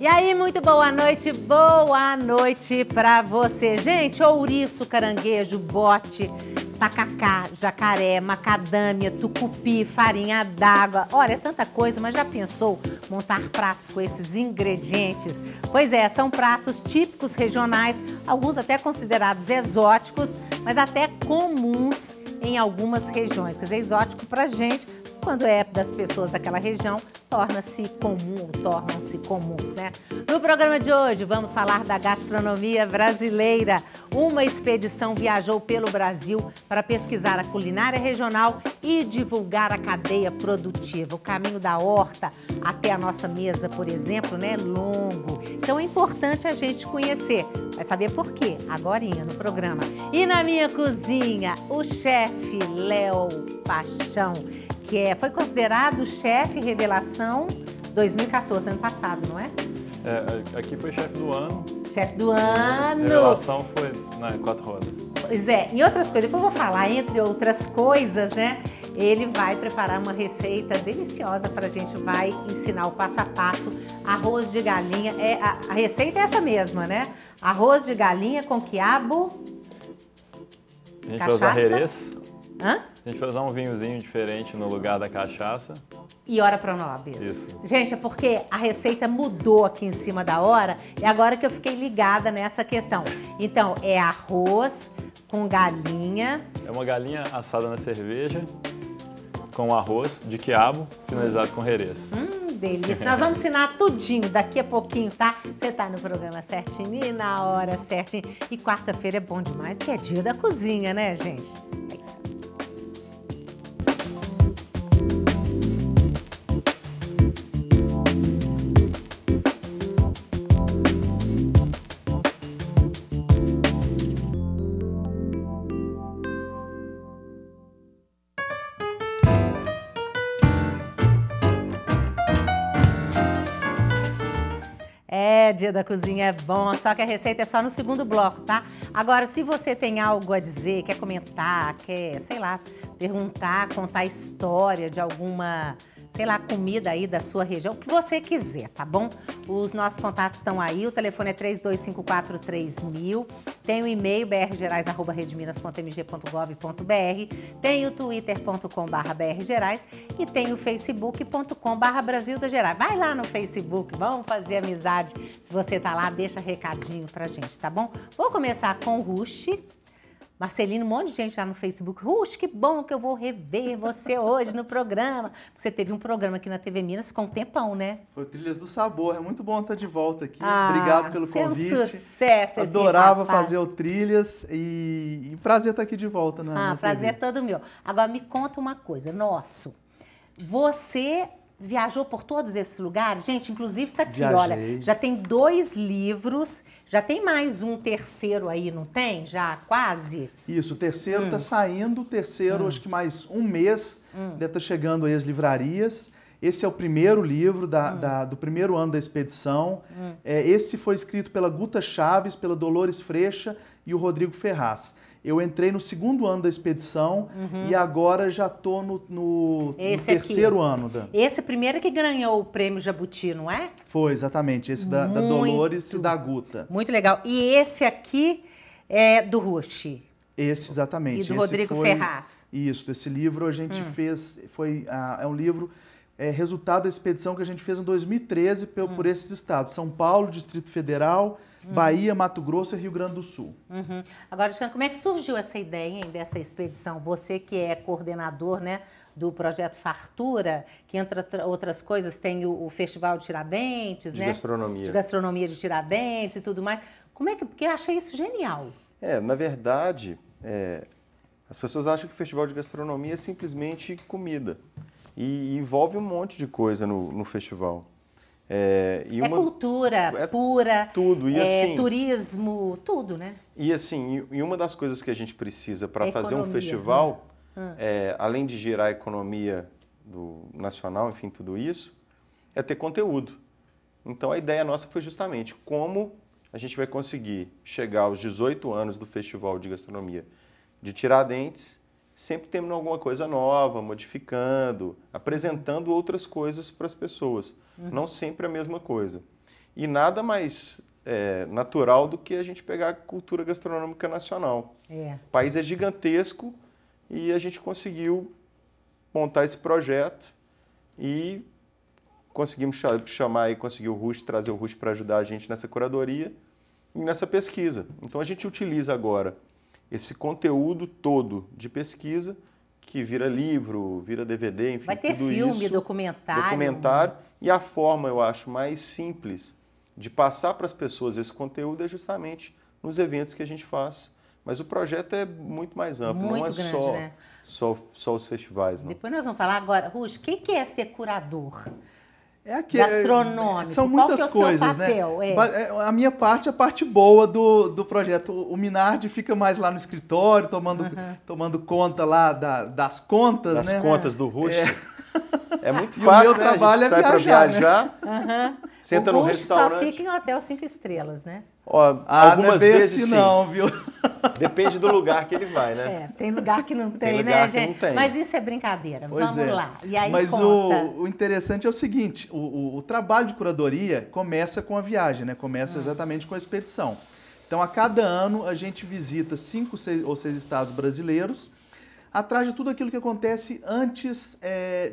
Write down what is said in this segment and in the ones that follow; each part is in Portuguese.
E aí, muito boa noite, boa noite pra você. Gente, ouriço, caranguejo, bote, tacacá, jacaré, macadâmia, tucupi, farinha d'água. Olha, é tanta coisa, mas já pensou montar pratos com esses ingredientes? Pois é, são pratos típicos regionais, alguns até considerados exóticos, mas até comuns em algumas regiões. Quer dizer, exótico pra gente, quando é das pessoas daquela região, torna-se comum, tornam-se comuns, né? No programa de hoje, vamos falar da gastronomia brasileira. Uma expedição viajou pelo Brasil para pesquisar a culinária regional e divulgar a cadeia produtiva. O caminho da horta até a nossa mesa, por exemplo, né, é longo. Então é importante a gente conhecer. Vai saber por quê agora no programa. E na minha cozinha, o chefe Léo Paixão que é, foi considerado chefe revelação 2014, ano passado, não é? é? É, aqui foi chefe do ano. Chefe do ano. revelação foi na né, quatro rodas. Pois é, em outras coisas, depois eu vou falar, entre outras coisas, né? Ele vai preparar uma receita deliciosa para a gente, vai ensinar o passo a passo. Arroz de galinha, é, a, a receita é essa mesma, né? Arroz de galinha com quiabo, a gente cachaça. vai usar herês, Hã? A gente vai usar um vinhozinho diferente no lugar da cachaça. E hora para nobis. Isso. Gente, é porque a receita mudou aqui em cima da hora e agora que eu fiquei ligada nessa questão. Então, é arroz com galinha. É uma galinha assada na cerveja com arroz de quiabo finalizado com herês. Hum, delícia. Nós vamos ensinar tudinho daqui a pouquinho, tá? Você tá no programa certinho e na hora certinho. E quarta-feira é bom demais, porque é dia da cozinha, né, gente? É isso. dia da cozinha é bom, só que a receita é só no segundo bloco, tá? Agora, se você tem algo a dizer, quer comentar, quer, sei lá, perguntar, contar a história de alguma sei lá, comida aí da sua região, o que você quiser, tá bom? Os nossos contatos estão aí, o telefone é 32543000, tem o e-mail brgerais@redminas.mg.gov.br, tem o twitter.com.br brgerais e tem o facebook.com.br Brasil da Gerais. Vai lá no Facebook, vamos fazer amizade. Se você tá lá, deixa recadinho pra gente, tá bom? Vou começar com o Rush, Marcelino, um monte de gente lá no Facebook. Rush, que bom que eu vou rever você hoje no programa. Você teve um programa aqui na TV Minas, com um tempão, né? Foi Trilhas do Sabor. É muito bom estar de volta aqui. Ah, Obrigado pelo convite. É um sucesso Adorava fazer o Trilhas e, e, prazer estar aqui de volta né? Ah, na prazer TV. é todo meu. Agora, me conta uma coisa. Nosso, você viajou por todos esses lugares. Gente, inclusive está aqui, Viajei. olha, já tem dois livros, já tem mais um terceiro aí, não tem? Já quase? Isso, o terceiro está hum. saindo, o terceiro hum. acho que mais um mês hum. deve estar tá chegando aí as livrarias. Esse é o primeiro livro da, hum. da, do primeiro ano da expedição. Hum. É, esse foi escrito pela Guta Chaves, pela Dolores Freixa e o Rodrigo Ferraz. Eu entrei no segundo ano da expedição uhum. e agora já estou no, no, no terceiro aqui. ano. Da... Esse primeiro é que ganhou o prêmio Jabuti, não é? Foi, exatamente. Esse da, da Dolores e da Guta. Muito legal. E esse aqui é do Rush. Esse, exatamente. E do esse Rodrigo foi, Ferraz. Isso, esse livro a gente hum. fez, foi, ah, é um livro é, resultado da expedição que a gente fez em 2013 por, uhum. por esses estados: São Paulo, Distrito Federal, uhum. Bahia, Mato Grosso e Rio Grande do Sul. Uhum. Agora, Jean, como é que surgiu essa ideia hein, dessa expedição? Você que é coordenador né, do projeto Fartura, que entre outras coisas tem o, o Festival de Tiradentes, de né? gastronomia, de gastronomia de Tiradentes e tudo mais. Como é que? Porque eu achei isso genial. É, na verdade, é, as pessoas acham que o Festival de Gastronomia é simplesmente comida. E envolve um monte de coisa no, no festival. É, é uma, é cultura é pura, tudo. E, é assim, turismo, tudo, né? E assim, e uma das coisas que a gente precisa para é fazer um festival, né? Ah. é, além de gerar a economia do nacional, enfim, tudo isso, é ter conteúdo. Então a ideia nossa foi justamente como a gente vai conseguir chegar aos 18 anos do Festival de Gastronomia de Tiradentes sempre tendo alguma coisa nova, modificando, apresentando outras coisas para as pessoas. Uhum. Não sempre a mesma coisa. E nada mais é, natural do que a gente pegar a cultura gastronômica nacional. É. O país é gigantesco e a gente conseguiu montar esse projeto e conseguimos chamar e conseguir o Rush, trazer o Rush para ajudar a gente nessa curadoria e nessa pesquisa. Então a gente utiliza agora esse conteúdo todo de pesquisa que vira livro, vira DVD, enfim, Vai ter tudo filme, isso, documentário. Documentário. E a forma, eu acho, mais simples de passar para as pessoas esse conteúdo é justamente nos eventos que a gente faz. Mas o projeto é muito mais amplo, muito não é grande, só, né? só, só os festivais. Não. Depois nós vamos falar agora, Rus, o que é ser curador? É aquele, é, Gastronômico. São muitas é coisas, né? É. é. A minha parte é a parte boa do, do projeto. O Minardi fica mais lá no escritório, tomando, tomando conta lá da, das contas, das né? Das contas do Rush. É. é muito fácil, e o meu né? trabalho é viajar, viajar. Né? Uhum. Senta o no restaurante. só fica em hotel cinco estrelas, né? Ó, ah, algumas não é vezes assim, não, viu? Depende do lugar que ele vai, né? É, tem lugar que não tem, tem né, gente? Tem. Mas isso é brincadeira. Pois Vamos é. lá. E aí Mas conta... o, o, interessante é o seguinte: o, o, o, trabalho de curadoria começa com a viagem, né? Começa hum. exatamente com a expedição. Então, a cada ano, a gente visita cinco seis, ou seis estados brasileiros, atrás de tudo aquilo que acontece antes é,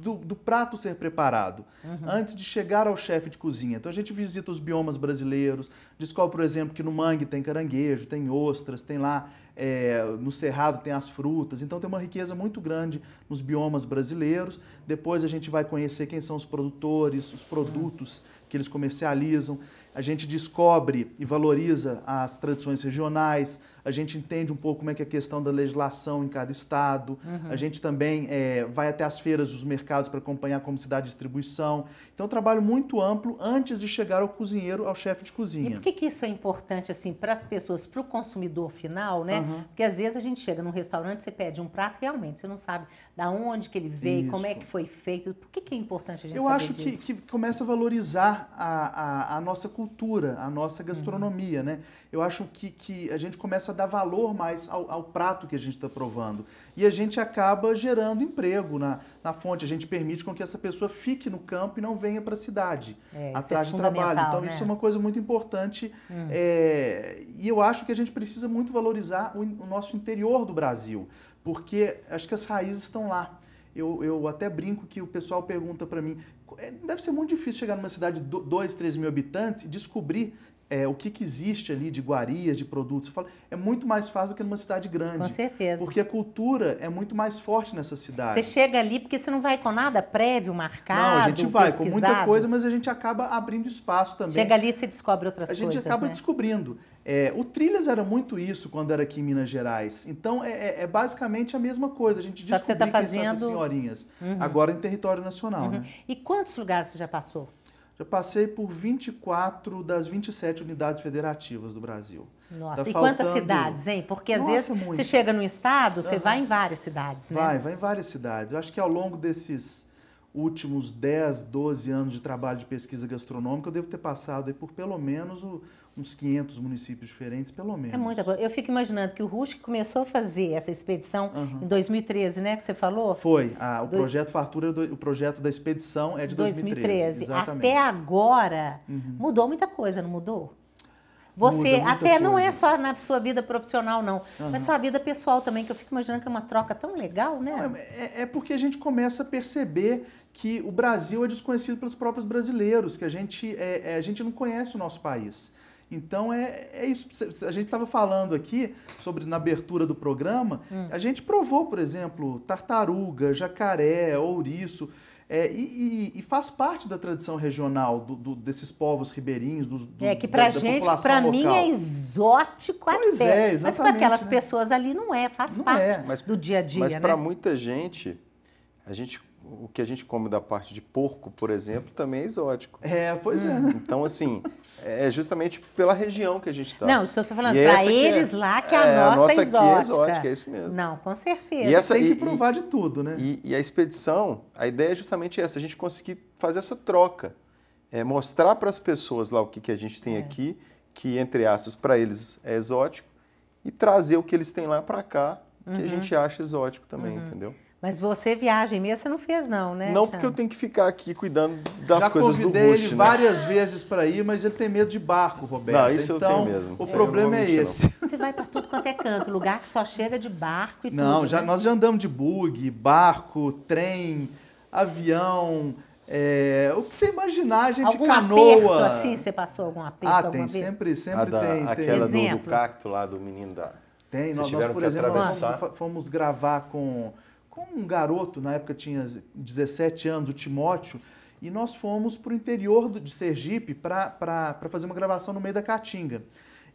do, do prato ser preparado, uhum. antes de chegar ao chefe de cozinha. Então a gente visita os biomas brasileiros, descobre, por exemplo, que no mangue tem caranguejo, tem ostras, tem lá é, no cerrado tem as frutas. Então tem uma riqueza muito grande nos biomas brasileiros. Depois a gente vai conhecer quem são os produtores, os produtos que eles comercializam. A gente descobre e valoriza as tradições regionais, a gente entende um pouco como é que é a questão da legislação em cada estado, uhum. a gente também é, vai até as feiras dos mercados para acompanhar como se dá a distribuição. Então, é um trabalho muito amplo antes de chegar ao cozinheiro, ao chefe de cozinha. E por que, que isso é importante assim para as pessoas, para o consumidor final, né? Uhum. Porque às vezes a gente chega num restaurante, você pede um prato, realmente você não sabe da onde que ele veio, isso. como é que foi feito. Por que, que é importante a gente Eu acho que, que, começa a valorizar a, a, a, nossa cultura, a nossa gastronomia, uhum. né? Eu acho que, que a gente começa a dar valor mais ao, ao prato que a gente está provando. E a gente acaba gerando emprego na, na fonte, a gente permite com que essa pessoa fique no campo e não venha para a cidade, é, atrás é de trabalho. Então, né? isso é uma coisa muito importante hum. é, e eu acho que a gente precisa muito valorizar o, o nosso interior do Brasil, porque acho que as raízes estão lá. Eu, eu, até brinco que o pessoal pergunta para mim, é, deve ser muito difícil chegar numa cidade de 2, 3 mil habitantes e descobrir é, o que, que, existe ali de iguarias, de produtos. Eu falo, é muito mais fácil do que numa cidade grande. Com certeza. Porque a cultura é muito mais forte nessa cidade. Você chega ali porque você não vai com nada prévio, marcado. Não, a gente vai com muita coisa, mas a gente acaba abrindo espaço também. Chega ali e você descobre outras coisas. A gente coisas, acaba né? descobrindo. É, o Trilhas era muito isso quando era aqui em Minas Gerais. Então é, é, é basicamente a mesma coisa. A gente tá descobriu tá fazendo... essas senhorinhas. Uhum. Agora em território nacional. Uhum. Né? E quantos lugares você já passou? Eu passei por 24 das 27 unidades federativas do Brasil. Nossa, tá e faltando... quantas cidades, hein? Porque às Nossa, vezes muito. você chega no estado, você vai em várias cidades, né? Vai, vai em várias cidades. Eu acho que ao longo desses últimos 10, 12 anos de trabalho de pesquisa gastronômica, eu devo ter passado por pelo menos uns 500 municípios diferentes, pelo é menos. É muita coisa. Eu fico imaginando que o RUSC começou a fazer essa expedição uhum. em 2013, né, que você falou? Foi. o do... projeto Fartura, o projeto da expedição é de 2013. 2013. Exatamente. Até agora, uhum. mudou muita coisa, não mudou? Você muda, até não é só na sua vida profissional, não, uhum. mas sua vida pessoal também, que eu fico imaginando que é uma troca tão legal, né? Não, é, é, é porque a gente começa a perceber que o Brasil é desconhecido pelos próprios brasileiros, que a gente, é, é a gente não conhece o nosso país. Então é, é isso. A gente estava falando aqui sobre na abertura do programa, hum. a gente provou, por exemplo, tartaruga, jacaré, ouriço. É, e, e, e, faz parte da tradição regional do, do, desses povos ribeirinhos, dos, do, é que para da, gente, para mim é exótico pois até, é, mas para aquelas né? pessoas ali não é, faz não parte é, mas, do dia a dia. Mas né? para muita gente, a gente o que a gente come da parte de porco, por exemplo, também é exótico. É, pois hum. é. Uhum. Então, assim, é, é justamente pela região que a gente está. Não, estou falando para é- eles é, lá que a é, nossa, a nossa é exótica. é exótica, é isso mesmo. Não, com certeza. E essa, Tem que e, provar de tudo, né? E, e, a expedição, a ideia é justamente essa, a gente conseguir fazer essa troca. É, mostrar para as pessoas lá o que, que a gente tem é. aqui, que, entre aspas, para eles é exótico, e trazer o que eles têm lá para cá, que uhum. a gente acha exótico também, uhum. entendeu? Mas você viaja, mesmo, você não fez não, né? Não, porque eu tenho que ficar aqui cuidando das Já coisas do Gucci, Já convidei ele né? várias vezes para ir, mas ele tem medo de barco, Roberto. Não, isso então, eu tenho mesmo. O Sim, problema é esse. Não. Você vai para tudo quanto é canto, lugar que só chega de barco e não, tudo. Não, já né? nós já andamos de bug, barco, trem, avião, é, o que você imaginar, a gente algum canoa. Aperto, assim, você passou algum aperto? Ah, tem, vez? sempre, sempre da, tem. Aquela tem. Do, do, cacto lá do menino da. Tem, Vocês nós, nós, por exemplo, nós fomos gravar com um garoto, na época tinha 17 anos, o Timóteo, e nós fomos para o interior de Sergipe para fazer uma gravação no meio da Caatinga.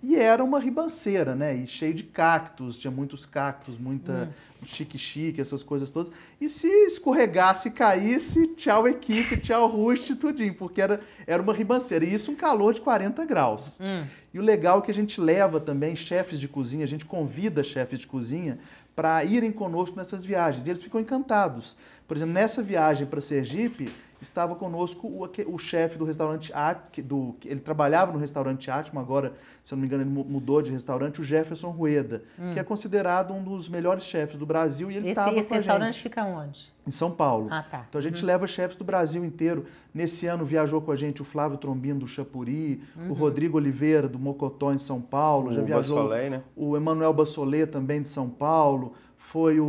E era uma ribanceira, né? E cheio de cactos, tinha muitos cactos, muita chique-chique, essas coisas todas. E se escorregasse, caísse, tchau equipe, tchau ruste, tudinho, porque era, era uma ribanceira. E isso um calor de 40 graus. Hum. E o legal é que a gente leva também chefes de cozinha, a gente convida chefes de cozinha para irem conosco nessas viagens. E eles ficam encantados. Por exemplo, nessa viagem para Sergipe, estava conosco o, o chefe do restaurante Atma, do ele trabalhava no restaurante Atma, agora, se eu não me engano, ele mudou de restaurante, o Jefferson Rueda, hum. que é considerado um dos melhores chefes do Brasil e ele estava com Esse restaurante fica onde? Em São Paulo. Ah, tá. Então a gente uhum. leva chefes do Brasil inteiro. Nesse ano viajou com a gente o Flávio Trombino do Chapuri, uhum. o Rodrigo Oliveira do Mocotó em São Paulo, o já viajou né? o Emanuel Bassolet também de São Paulo, foi o.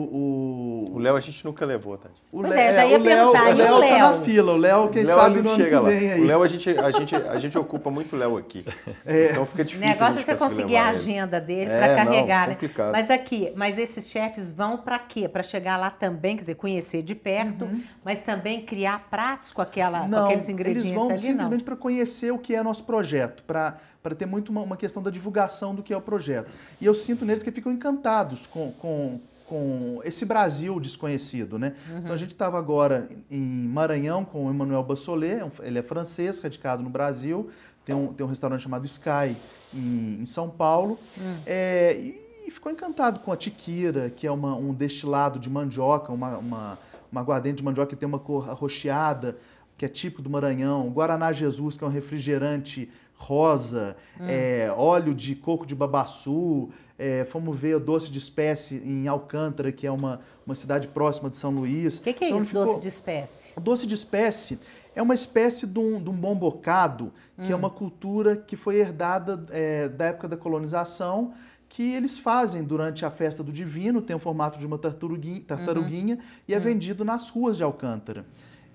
O Léo a gente nunca levou, Tati. Tá? O pois é, Léo, é, já ia o Léo, perguntar. O Léo, Léo tá na fila. O Léo, quem Léo sabe, não chega lá. Aí. O Léo, a gente, a, gente, a gente ocupa muito o Léo aqui. É. Então fica difícil. O negócio é você conseguir a agenda dele é, para carregar, não, né? complicado. né? Mas aqui, mas esses chefes vão para quê? Para chegar lá também, quer dizer, conhecer de perto, uhum. mas também criar pratos com, aquela, não, com aqueles ingredientes. Eles vão ali, simplesmente para conhecer o que é nosso projeto, para para ter muito uma, uma, questão da divulgação do que é o projeto. E eu sinto neles que ficam encantados com, com com esse Brasil desconhecido, né? Uhum. Então a gente estava agora em Maranhão com o Emmanuel Bassolet, é ele é francês, radicado no Brasil, tem um, tem um restaurante chamado Sky em, em São Paulo, uhum. é, e, ficou encantado com a tiquira, que é uma, um destilado de mandioca, uma, uma, uma aguardente de mandioca que tem uma cor arroxeada, que é típico do Maranhão, o Guaraná Jesus, que é um refrigerante rosa, uhum. é, óleo de coco de babaçu, é, fomos ver o doce de espécie em Alcântara, que é uma, uma cidade próxima de São Luís. O que, que, é então, isso, ficou... doce de espécie? O doce de espécie é uma espécie de um, de um bom bocado, que é hum. é uma cultura que foi herdada é, da época da colonização, que eles fazem durante a festa do divino, tem o formato de uma tartaruguinha, tartaruguinha uhum. e é hum. vendido nas ruas de Alcântara.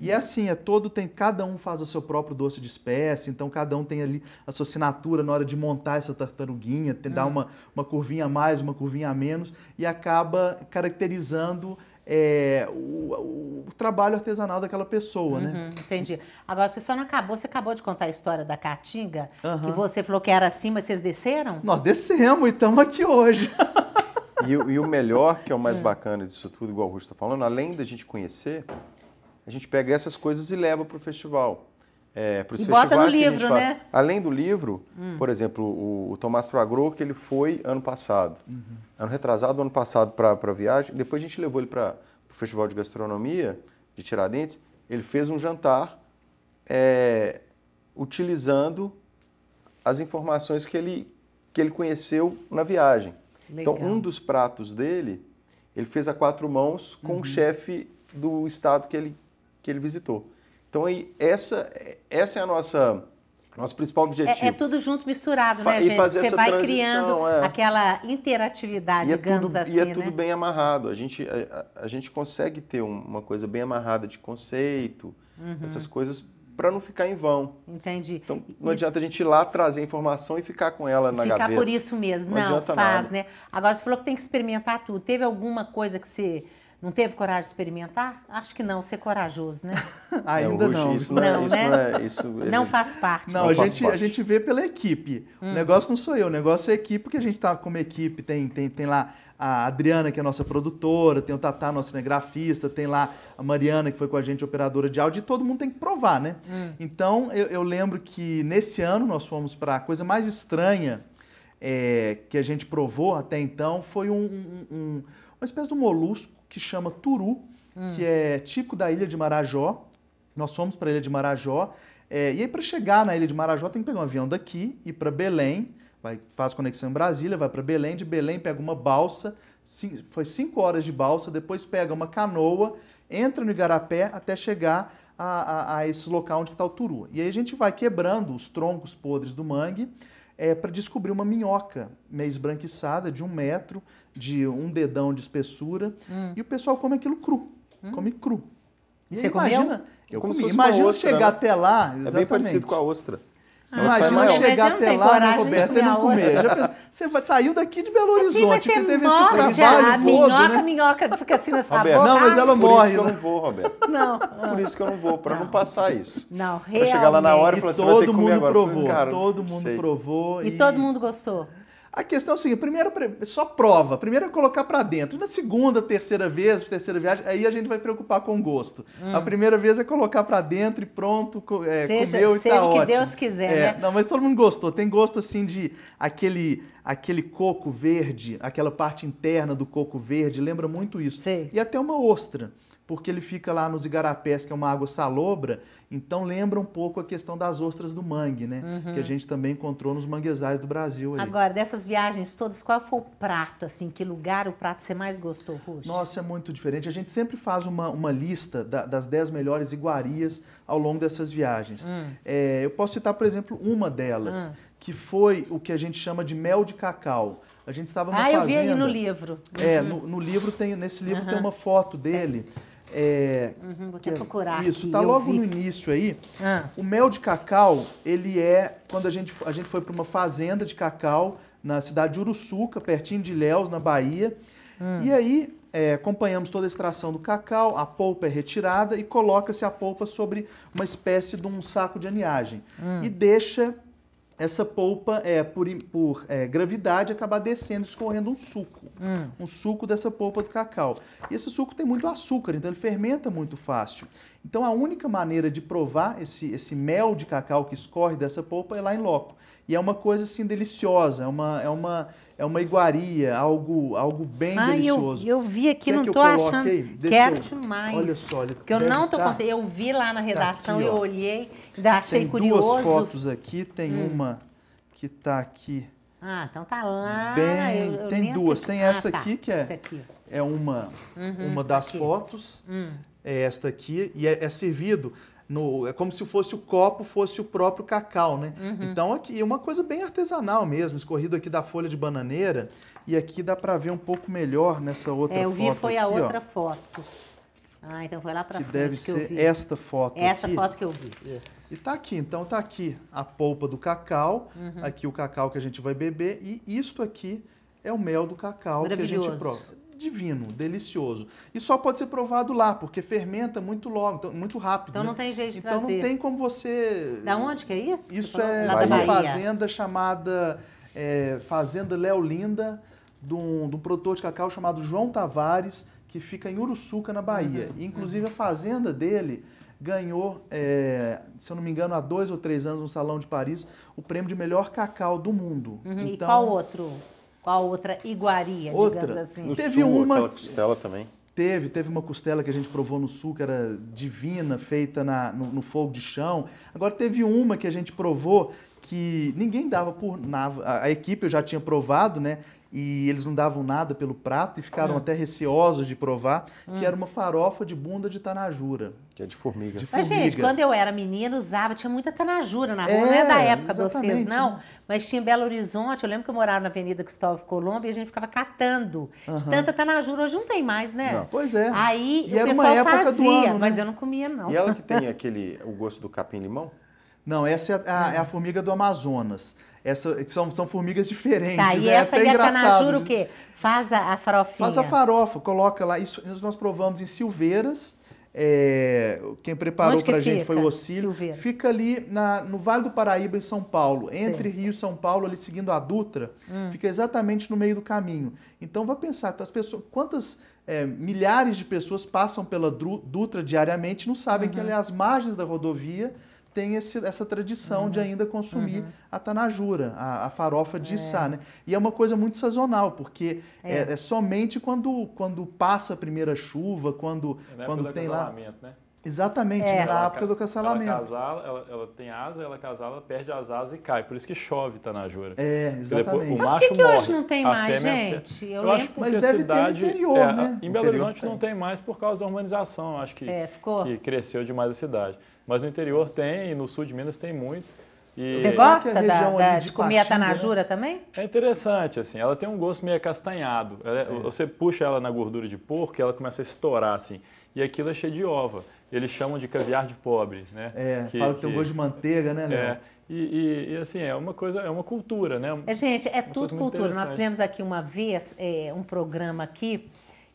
E é assim, é todo tem cada um faz o seu próprio doce de espécie, então cada um tem ali a sua assinatura na hora de montar essa tartaruguinha, tem, uhum. dá uma, uma curvinha a mais, uma curvinha a menos e acaba caracterizando é, o, o, trabalho artesanal daquela pessoa, né? uhum, né? Entendi. Agora, você só não acabou, você acabou de contar a história da Caatinga, uhum. que você falou que era assim, mas vocês desceram? Nós descemos e estamos aqui hoje. e, e, o melhor, que é o mais hum. bacana disso tudo, igual o Augusto está falando, além da gente conhecer, a gente pega essas coisas e leva para o festival. É, para bota no livro, Né? Além do livro, hum. por exemplo, o, o Tomás Proagro, que ele foi ano passado, uhum. ano retrasado, ano passado para a viagem, depois a gente levou ele para o Festival de Gastronomia de Tiradentes, ele fez um jantar é, utilizando as informações que ele, que ele conheceu na viagem. Então, Legal. Então, um dos pratos dele, ele fez a quatro mãos com uhum. o chefe do estado que ele que ele visitou. Então aí essa essa é a nossa nosso principal objetivo. É, é tudo junto misturado, Fa né, gente? Você vai criando é. aquela interatividade, e é digamos tudo, assim. E é assim, né? tudo bem amarrado. A gente, a, a gente consegue ter uma coisa bem amarrada de conceito, uhum. essas coisas para não ficar em vão. Entendi. Então não adianta a gente ir lá trazer informação e ficar com ela na ficar gaveta. Ficar por isso mesmo. Não, não faz, nada. né? Agora você falou que tem que experimentar tudo. Teve alguma coisa que você não teve coragem de experimentar? Acho que não, ser corajoso, né? Ainda não. É, não. Isso não, é, né? É, isso não faz parte. Não, não a, gente, parte. a gente vê pela equipe. Hum. O negócio não sou eu, o negócio é a equipe, porque a gente tá como equipe, tem, tem, tem lá a Adriana, que é a nossa produtora, tem o Tatá, nosso cinegrafista, tem lá a Mariana, que foi com a gente, operadora de áudio, e todo mundo tem que provar, né? Hum. Então, eu, eu, lembro que nesse ano nós fomos para a coisa mais estranha é, que a gente provou até então, foi um, um, um, uma espécie de molusco que chama turu, hum. que é típico da ilha de Marajó. Nós fomos para a ilha de Marajó. É, e aí, para chegar na ilha de Marajó, tem que pegar um avião daqui e para Belém. Vai, faz conexão em Brasília, vai para Belém. De Belém, pega uma balsa. Cinco, foi cinco horas de balsa. Depois, pega uma canoa, entra no Igarapé até chegar a, a, a esse local onde está o turu. E aí, a gente vai quebrando os troncos podres do mangue é, para descobrir uma minhoca meio esbranquiçada, de um metro, de um dedão de espessura. Hum. E o pessoal come aquilo cru. Hum. Come cru. E Você imagina, comeu? eu comi. Imagina ostra, chegar né? até lá. Exatamente. É bem parecido com a ostra. Ela Imagina chegar até lá, né, Roberta, e não comer. Já, você saiu daqui de Belo Horizonte, que teve esse trabalho todo, minhoca, né? minhoca fica assim nessa Roberto, boca. Não, mas ela por morre. Por isso que eu não né? vou, Roberto. Não. Por isso que eu não vou, para não. não. passar isso. Não, realmente. Pra chegar lá na hora e falar, assim: você mundo ter Provou, todo mundo provou. e todo mundo gostou. A questão é o seguinte: primeiro, só prova. Primeiro é colocar para dentro. Na segunda, terceira vez, terceira viagem, aí a gente vai preocupar com o gosto. Hum. A primeira vez é colocar para dentro e pronto, é, seja, comeu e seja tá ótimo. Seja o que Deus quiser, é, né? Não, mas todo mundo gostou. Tem gosto assim de aquele aquele coco verde, aquela parte interna do coco verde, lembra muito isso. Sim. E até uma ostra, porque ele fica lá nos igarapés, que é uma água salobra, então lembra um pouco a questão das ostras do mangue, né? Uhum. Que a uhum. gente também encontrou nos manguezais do Brasil. Aí. Agora, dessas viagens todas, qual foi o prato, assim, que lugar o prato você mais gostou, Ruth? Nossa, é muito diferente. A gente sempre faz uma, uma lista da, das 10 melhores iguarias ao longo dessas viagens. Hum. É, eu posso citar, por exemplo, uma delas. Hum que foi o que a gente chama de mel de cacau. A gente estava numa ah, fazenda... Ah, eu vi aí no livro. É, uhum. no, no, livro tem, nesse livro uhum. tem uma foto dele. É, uhum, vou até é procurar. Isso, aqui, tá logo vi. no início aí. Ah. O mel de cacau, ele é quando a gente, a gente foi para uma fazenda de cacau na cidade de Uruçuca, pertinho de Ilhéus, na Bahia. Hum. E aí é, acompanhamos toda a extração do cacau, a polpa é retirada e coloca-se a polpa sobre uma espécie de um saco de aniagem. Hum. E deixa essa polpa, é, por, por é, gravidade, acabar descendo, escorrendo um suco. Hum. Um suco dessa polpa do cacau. E esse suco tem muito açúcar, então ele fermenta muito fácil. Então, a única maneira de provar esse, esse mel de cacau que escorre dessa polpa é lá em loco. E é uma coisa assim deliciosa, é uma, é uma, é uma iguaria, algo, algo bem ah, delicioso. Eu, eu vi aqui, Quer não estou achando. Deixa Quero eu, demais. Olha só, olha. que eu não estou tá, conseguindo. Eu vi lá na tá redação, tá aqui, eu olhei, ainda achei tem curioso. Tem duas fotos aqui, tem hum. uma que está aqui. Ah, então tá lá. Bem, eu, eu tem duas. Tem ah, essa tá, aqui que é, aqui. é uma, uhum, uma das aqui. fotos. Hum é esta aqui, e é, é servido no, é como se fosse o copo fosse o próprio cacau, né? Uhum. Então aqui é uma coisa bem artesanal mesmo, escorrido aqui da folha de bananeira e aqui dá para ver um pouco melhor nessa outra foto. É, eu vi foi aqui, a outra ó, foto. Ah, então foi lá para frente deve que ser eu vi. esta foto Essa aqui. foto que eu vi, isso. E tá aqui, então tá aqui a polpa do cacau, uhum. aqui o cacau que a gente vai beber e isto aqui é o mel do cacau que a gente prova divino, delicioso. E só pode ser provado lá, porque fermenta muito logo, então, muito rápido. Então né? não tem jeito de Então trazer. não tem como você... Da onde que é isso? Isso é da uma fazenda chamada é, Fazenda Leolinda, de um, de um produtor de cacau chamado João Tavares, que fica em Uruçuca, na Bahia. Uhum, e, inclusive, uhum. a fazenda dele ganhou, é, se eu não me engano, há dois ou três anos no Salão de Paris, o prêmio de melhor cacau do mundo. Uhum. Então, e qual outro? Qual outra iguaria, outra. digamos assim? No teve sul, uma costela também. Teve, teve uma costela que a gente provou no sul que era divina, feita na, no, no fogo de chão. Agora teve uma que a gente provou que ninguém dava por nada. A equipe eu já tinha provado, né? e eles não davam nada pelo prato e ficaram hum. até receosos de provar, hum. que era uma farofa de bunda de tanajura. Que é de formiga. de formiga. Mas, gente, quando eu era menina, usava, tinha muita tanajura na rua, é, não é da época de vocês, não. Mas tinha em Belo Horizonte, eu lembro que eu morava na Avenida Cristóvão Colombo e a gente ficava catando uhum. de tanta tanajura. Hoje não tem mais, né? Não. Pois é. Aí e o pessoal fazia, ano, né? mas eu não comia, não. E ela que tem aquele, o gosto do capim-limão? Não, essa é a, a, hum. é a formiga do Amazonas. Essa, são, são formigas diferentes. Tá, e né? É essa é Yacanajura o quê? Faz a, a farofinha. Faz a farofa, coloca lá. Isso nós provamos em Silveiras. É, quem preparou para a gente foi o Ocílio. Fica ali na, no Vale do Paraíba, em São Paulo. Entre Sim. Rio e São Paulo, ali seguindo a Dutra, hum. fica exatamente no meio do caminho. Então, vai pensar, as pessoas, quantas é, milhares de pessoas passam pela Dutra diariamente não sabem uhum. que ela é as margens da rodovia tem esse, essa tradição uhum. de ainda consumir uhum. a tanajura, a, a farofa de é. né? E é uma coisa muito sazonal, porque é, é, é somente quando, quando passa a primeira chuva, quando, é quando tem lá... Né? Exatamente, é. na época do cancelamento. Ela, ela, ela, tem asa, ela casala, ela perde as asas e cai. Por isso que chove Tanajura. Tá é, exatamente. Depois, o Mas macho por que, que hoje não tem mais, é gente? Eu, eu acho que Mas deve cidade, ter interior, é, né? Em Belo Horizonte tem. não tem mais por causa da urbanização. Acho que, é, que cresceu demais a cidade. Mas no interior tem, e no sul de Minas tem muito. E Você gosta da, da, de, de comer a tanajura né? também? É interessante, assim. Ela tem um gosto meio castanhado. Ela, é, é. Você puxa ela na gordura de porco e ela começa a estourar, assim. E aquilo é cheio de ova eles chamam de caviar de pobre, né? É, que, fala que, que tem um gosto de manteiga, né, Léo? É, e, e, e, assim, é uma coisa, é uma cultura, né? É, gente, é uma tudo cultura. Nós fizemos aqui uma vez é, um programa aqui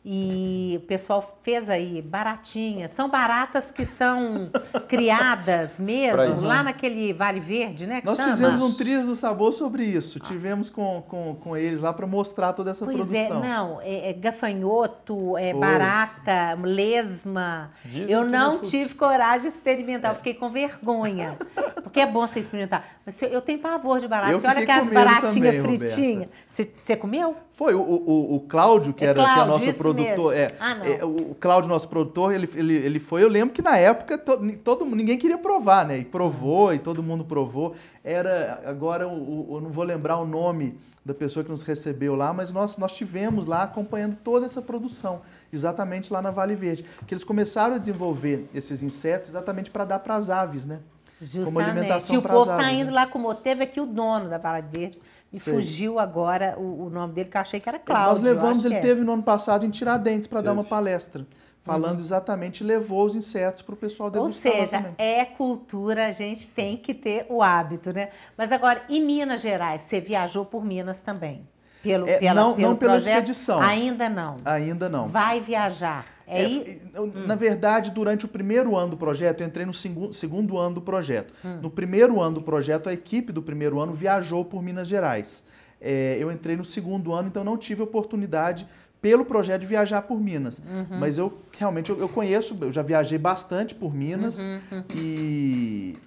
e o pessoal fez aí, baratinhas. São baratas que são criadas mesmo, lá naquele Vale Verde, né? Nós chama? fizemos um triz do sabor sobre isso. Ah. Tivemos com, com, com eles lá para mostrar toda essa pois é, produção. É, não, é, é gafanhoto, é Foi. barata, lesma. Dizem eu não tive coragem de experimentar, é. eu fiquei com vergonha. porque é bom você experimentar. Mas eu tenho pavor de barata. Eu você olha aquelas baratinhas fritinhas. Você comeu? Foi o, o, o Cláudio, que é era Cláudio, que a nossa produtor. É, ah, é, não. É, o Cláudio, nosso produtor, ele, ele, ele foi. Eu lembro que na época todo, ninguém queria provar, né? E provou, e todo mundo provou. Era. Agora eu, eu não vou lembrar o nome da pessoa que nos recebeu lá, mas nós, nós tivemos lá acompanhando toda essa produção, exatamente lá na Vale Verde. Que eles começaram a desenvolver esses insetos exatamente para dar para as aves, né? Justamente. Como alimentação que o povo está indo né? lá com o motivo é que o dono da Vale Verde e fugiu agora o, o, nome dele, que eu achei que era é, Cláudio. Nós levamos, ele é. teve no ano passado em Tiradentes para dar uma palestra falando uhum. exatamente, levou os insetos para o pessoal degustar. Ou seja, é cultura, a gente tem que ter o hábito, né? Mas agora, em Minas Gerais, você viajou por Minas também? Pelo, é, pela, não, pelo não pela projeto, expedição. Ainda não. Ainda não. Vai viajar. É, é, hum. na hum. verdade, durante o primeiro ano do projeto, eu entrei no segundo, segundo ano do projeto. Hum. No primeiro ano do projeto, a equipe do primeiro ano viajou por Minas Gerais. É, eu entrei no segundo ano, então não tive oportunidade pelo projeto de viajar por Minas. Uhum. Mas eu realmente eu, eu, conheço, eu já viajei bastante por Minas uhum. uhum. e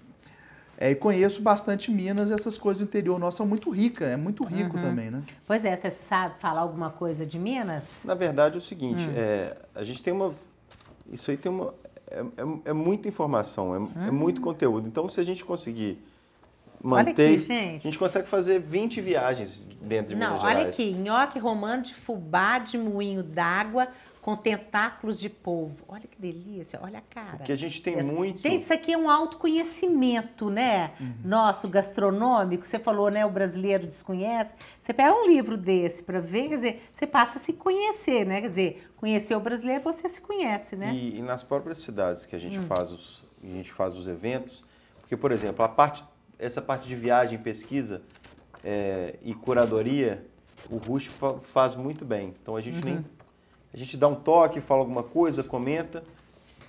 é, e conheço bastante Minas, essas coisas do interior nosso são é muito ricas, é muito rico uhum. também, né? Pois é, você sabe falar alguma coisa de Minas? Na verdade é o seguinte, hum. é, a gente tem uma... Isso aí tem uma... É, é, é muita informação, é, é hum. é muito conteúdo. Então, se a gente conseguir manter. Olha aqui, gente. A gente consegue fazer 20 viagens dentro de Não, Minas Gerais. Não, olha aqui, nhoque romano de fubá de moinho d'água, com tentáculos de polvo. Olha que delícia, olha a cara. Porque a gente tem Essa... muito. Gente, isso aqui é um autoconhecimento, né? Uhum. Nosso gastronômico. Você falou, né? O brasileiro desconhece. Você pega um livro desse para ver, quer dizer, você passa a se conhecer, né? Quer dizer, conhecer o brasileiro, você se conhece, né? E, e nas próprias cidades que a gente, uhum. faz os, a gente faz os eventos, porque, por exemplo, a parte, essa parte de viagem, pesquisa é, e curadoria, o Rush faz muito bem. Então a gente uhum. nem a gente dá um toque, fala alguma coisa, comenta,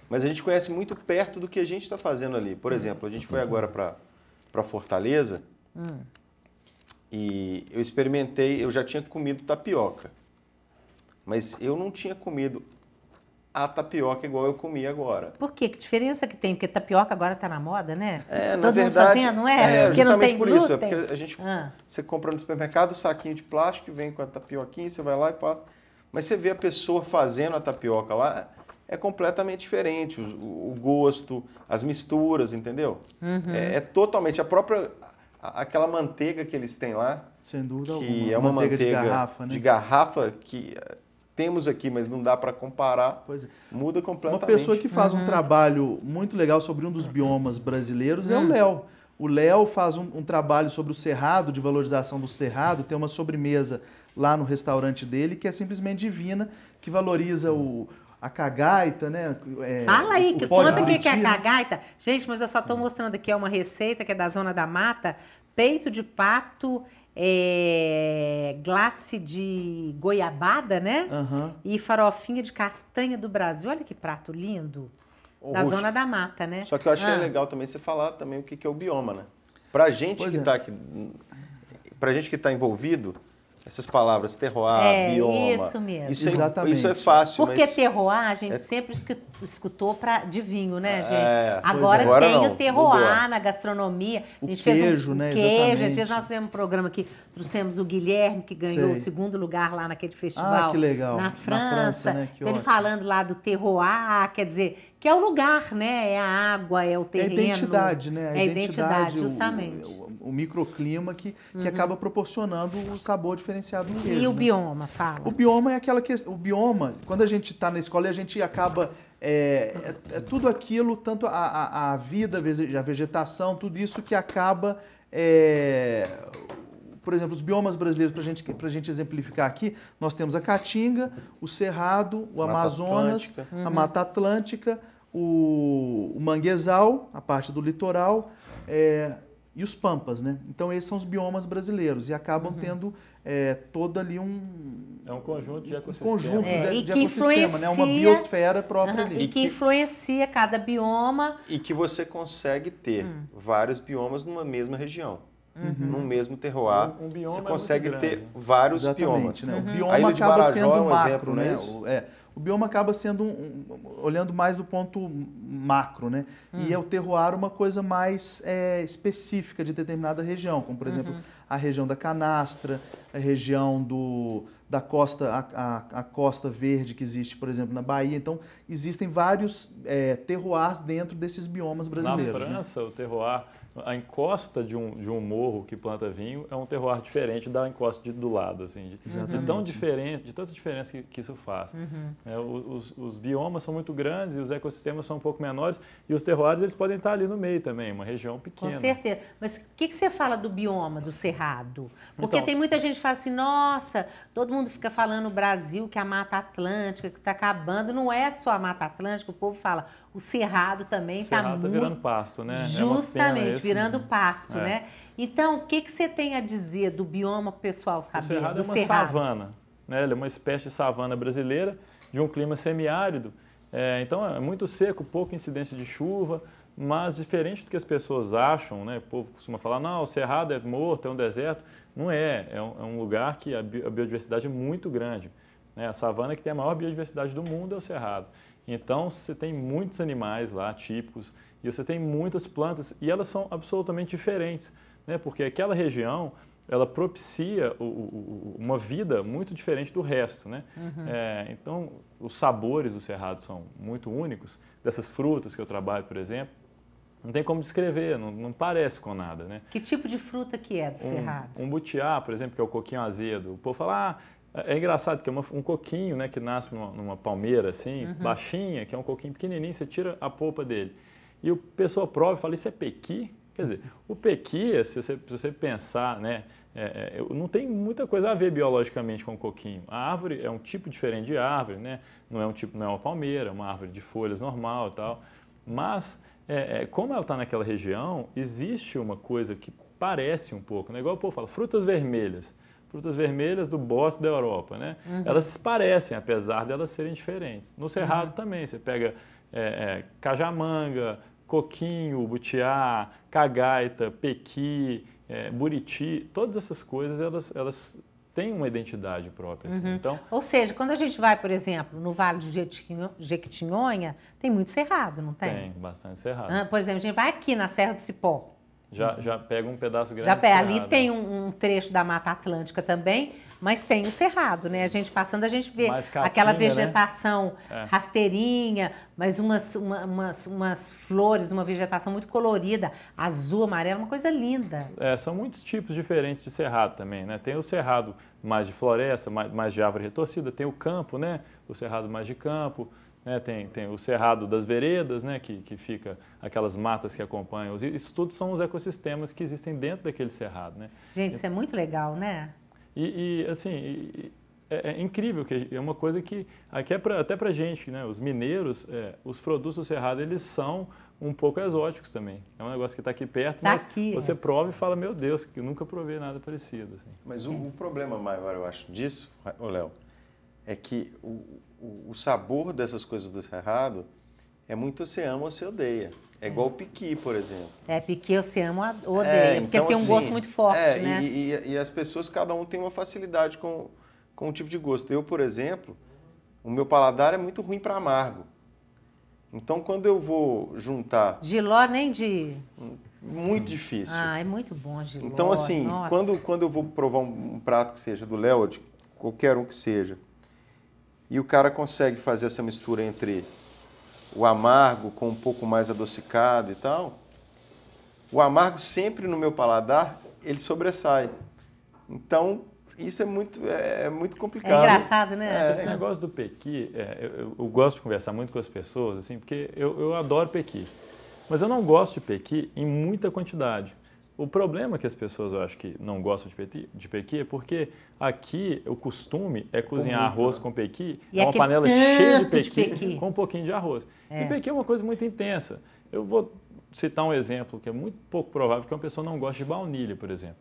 mas a gente conhece muito perto do que a gente está fazendo ali. Por exemplo, a gente foi agora para Fortaleza hum. e eu experimentei, eu já tinha comido tapioca, mas eu não tinha comido a tapioca igual eu comi agora. Por quê? Que diferença que tem? Porque tapioca agora está na moda, né? É, Todo na verdade, mundo fazendo, não é? é porque não tem por glúten. isso. É porque a gente, ah. você compra no supermercado o um saquinho de plástico, vem com a tapioquinha, você vai lá e passa mas você vê a pessoa fazendo a tapioca lá, é completamente diferente. O, o gosto, as misturas, entendeu? Uhum. É, é, totalmente a própria. Aquela manteiga que eles têm lá. Sem dúvida que alguma. é uma manteiga, manteiga de garrafa, né? De garrafa que eh, temos aqui, mas não dá para comparar. É. Muda completamente. Uma pessoa que faz uhum. um trabalho muito legal sobre um dos biomas brasileiros uhum. é o hum. Léo. O Léo faz um, um, trabalho sobre o cerrado, de valorização do cerrado, tem uma sobremesa lá no restaurante dele que é simplesmente divina, que valoriza o, a cagaita, né? É, Fala aí, que, conta o que, que é a cagaita. Gente, mas eu só estou mostrando aqui é uma receita que é da Zona da Mata, peito de pato, é, glace de goiabada, né? Uhum. E farofinha de castanha do Brasil. Olha que prato lindo o da zona da mata, né? Só que eu acho ah. que é legal também você falar também o que, é o bioma, né? Pra gente pois que está é. Tá aqui, pra gente que está envolvido, essas palavras, terroir, é, bioma. Isso mesmo. Isso, é- Exatamente. Isso é fácil. Porque mas... terroir a gente é... sempre escutou pra, de vinho, né, é, gente? É, agora, agora tem não, o terroir mudou. na gastronomia. O a gente queijo, fez um, né? Queijo. Exatamente. Esses dias nós fizemos um programa que trouxemos o Guilherme, que ganhou Sei. o segundo lugar lá naquele festival. Ah, que legal. Na França. Na França né? Então, ele falando lá do terroir, quer dizer, que é o lugar, né? É a água, é o terreno. É a identidade, né? A é identidade, identidade, justamente. O, o microclima que, uhum. que acaba proporcionando o sabor diferenciado no queijo. E o né? bioma, fala. O bioma é aquela questão. O bioma, quando a gente está na escola a gente acaba. É, é, é tudo aquilo, tanto a, a, a, vida, a vegetação, tudo isso que acaba. É, por exemplo, os biomas brasileiros, para gente, a gente exemplificar aqui, nós temos a Caatinga, o Cerrado, o Mata Amazonas, a uhum. Mata Atlântica, o, o, Manguezal, a parte do litoral, é, e os pampas, né? Então esses são os biomas brasileiros e acabam uhum. tendo é, todo ali um é um conjunto de ecossistemas, um conjunto é, de, de ecossistema, né? Uma biosfera própria uhum, ali e que, influencia cada bioma e que você consegue ter hum. vários biomas numa mesma região. Uhum. Num mesmo terroir, um, um você é consegue é ter vários Exatamente, biomas. Né? O uhum. bioma acaba é sendo um macro, é um né? É, o bioma acaba sendo, um, um, olhando mais do ponto macro, né? E hum. é o terroir uma coisa mais é, específica de determinada região, como por exemplo uhum. a região da canastra, a região do, da costa, a, a, a, costa verde que existe, por exemplo, na Bahia. Então, existem vários é, terroirs dentro desses biomas brasileiros. Na né? França, né? o terroir a encosta de um, de um morro que planta vinho é um terroir diferente da encosta de, do lado, assim, de, de tão diferente, de tanta diferença que, que isso faz. Uhum. É, os, os, biomas são muito grandes e os ecossistemas são um pouco menores e os terroirs eles podem estar ali no meio também, uma região pequena. Com certeza. Mas o que, que você fala do bioma, do cerrado? Porque então, tem muita gente que fala assim, nossa, todo mundo fica falando o Brasil que a Mata Atlântica que está acabando. Não é só a Mata Atlântica, o povo fala, o cerrado também está tá muito... Cerrado está virando pasto, né? É Justamente. É Virando pasto, é. né? Então, o que, que você tem a dizer do bioma pessoal saber? O cerrado do é uma cerrado. savana, né? Ele é uma espécie de savana brasileira de um clima semiárido. É, então, é muito seco, pouca incidência de chuva, mas diferente do que as pessoas acham, né? O povo costuma falar, não, o cerrado é morto, é um deserto. Não é, é um, é um lugar que a biodiversidade é muito grande. Né? A savana que tem a maior biodiversidade do mundo é o cerrado. Então, você tem muitos animais lá, típicos, e você tem muitas plantas e elas são absolutamente diferentes, né? porque aquela região ela propicia o, o, uma vida muito diferente do resto. Né? Uhum. É, então, os sabores do cerrado são muito únicos. Dessas frutas que eu trabalho, por exemplo, não tem como descrever, não, não parece com nada. Né? Que tipo de fruta que é do um, cerrado? Um butiá, por exemplo, que é o coquinho azedo. O povo fala, ah, é engraçado que é uma, um coquinho né, que nasce numa, numa palmeira assim, uhum. baixinha, que é um coquinho pequenininho, você tira a polpa dele. E o pessoal prova e fala, isso é pequi? Quer dizer, o pequi, se você, se você pensar, né, é, é, não tem muita coisa a ver biologicamente com o coquinho. A árvore é um tipo diferente de árvore, né? não é um tipo, não é uma palmeira, é uma árvore de folhas normal e tal. Mas, é, é como ela está naquela região, existe uma coisa que parece um pouco, né? igual o povo fala, frutas vermelhas frutas vermelhas do bosque da Europa, né? Uhum. Elas se parecem, apesar de elas serem diferentes. No Cerrado uhum. também, você pega é, é, cajamanga, coquinho, butiá, cagaita, pequi, é, buriti, todas essas coisas elas, elas têm uma identidade própria. Assim. Uhum. Então, Ou seja, quando a gente vai, por exemplo, no Vale de Jequitinhonha, tem muito cerrado, não tem? Tem, bastante cerrado. Ah, por exemplo, a gente vai aqui na Serra do Cipó. Já, uhum. já pega um pedaço grande. Já pega. Ali tem né? um, um, trecho da Mata Atlântica também, mas tem o Cerrado, né? A gente passando, a gente vê aquela né? vegetação né? rasteirinha, mas umas, uma, umas, umas flores, uma vegetação muito colorida, azul, amarelo, uma coisa linda. É, são muitos tipos diferentes de cerrado também, né? Tem o cerrado mais de floresta, mais, mais de árvore retorcida, tem o campo, né? O cerrado mais de campo. Né? Tem, tem o cerrado das veredas, né? que, que fica aquelas matas que acompanham. Isso tudo são os ecossistemas que existem dentro daquele cerrado. Né? Gente, isso é muito legal, né? E, e assim, e, é, é, incrível, que é uma coisa que aqui é pra, até para gente, né? Os mineiros, é, os produtos do cerrado, eles são um pouco exóticos também. É um negócio que está aqui perto, tá mas aqui, é. você é. prova e fala, meu Deus, que eu nunca provei nada parecido. Assim. Mas o, o, problema maior, eu acho, disso, Léo, é que o, o, sabor dessas coisas do cerrado é muito se ama ou se odeia. É, é. igual o piqui, por exemplo. É, piqui eu você ou é, odeia, é, porque então, tem um assim, gosto muito forte, é, né? E, e, e, as pessoas, cada um tem uma facilidade com, com um tipo de gosto. Eu, por exemplo, o meu paladar é muito ruim para amargo. Então, quando eu vou juntar... Giló nem de... Muito difícil. Ah, é muito bom giló. Então, assim, quando, quando eu vou provar um, um prato que seja do Léo, de qualquer um que seja, e o cara consegue fazer essa mistura entre o amargo com um pouco mais adocicado e tal. O amargo sempre no meu paladar, ele sobressai. Então, isso é muito, é, é muito complicado. É engraçado, né? É, Esse negócio do pequi, é, eu, eu, gosto de conversar muito com as pessoas, assim, porque eu, eu adoro pequi. Mas eu não gosto de pequi em muita quantidade. O problema que as pessoas, eu acho que não gostam de pequi, de pequi é porque aqui o costume é cozinhar muito, arroz né? com pequi, e é uma panela cheia de pequi, de pequi, com um pouquinho de arroz. É. E pequi é uma coisa muito intensa. Eu vou citar um exemplo que é muito pouco provável que uma pessoa não goste de baunilha, por exemplo.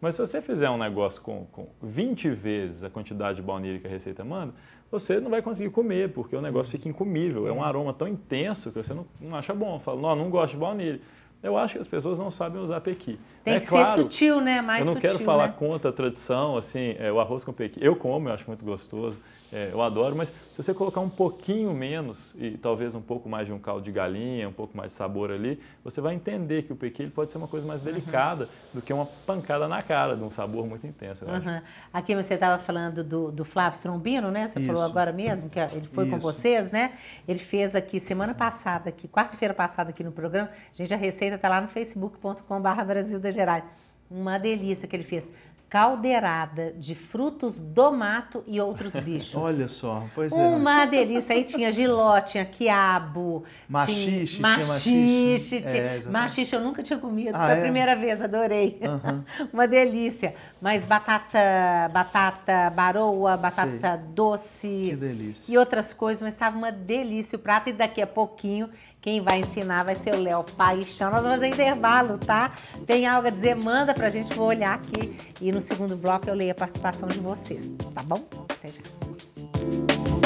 Mas se você fizer um negócio com, com 20 vezes a quantidade de baunilha que a receita manda, você não vai conseguir comer, porque o negócio fica incomível. É um é. aroma tão intenso que você não, não acha bom. Fala, não, não gosto de baunilha. Eu acho que as pessoas não sabem usar pequi. Tem é que claro, ser sutil, né? Mais Eu não sutil, quero falar né? contra a tradição, assim, é, o arroz com pequi. Eu como, eu acho muito gostoso é, eu adoro, mas se você colocar um pouquinho menos e talvez um pouco mais de um caldo de galinha, um pouco mais de sabor ali, você vai entender que o pequi pode ser uma coisa mais uhum. delicada uhum. do que uma pancada na cara, de um sabor muito intenso. Uhum. Aqui você estava falando do, do, Flávio Trombino, né? Você Isso. falou agora mesmo que ele foi Isso. com vocês, né? Ele fez aqui semana passada, aqui, quarta-feira passada aqui no programa, gente, a receita está lá no facebook.com.br Brasil da Gerais uma delícia que ele fez caldeirada de frutos do mato e outros bichos. Olha só, pois Uma é. Uma delícia. Aí tinha giló, tinha quiabo. Machixe, tinha machixe. Tinha, é, machixe eu nunca tinha comido, ah, foi é? a primeira vez, adorei. Uhum. Uma delícia. Mas batata, batata baroa, batata Sei. doce. Que delícia. E outras coisas, mas estava uma delícia o prato. E daqui a pouquinho quem vai ensinar vai ser o Léo Paixão. Nós vamos fazer intervalo, tá? Tem algo a dizer? Manda pra gente, vou olhar aqui. E no segundo bloco eu leio a participação de vocês, tá bom? Até já.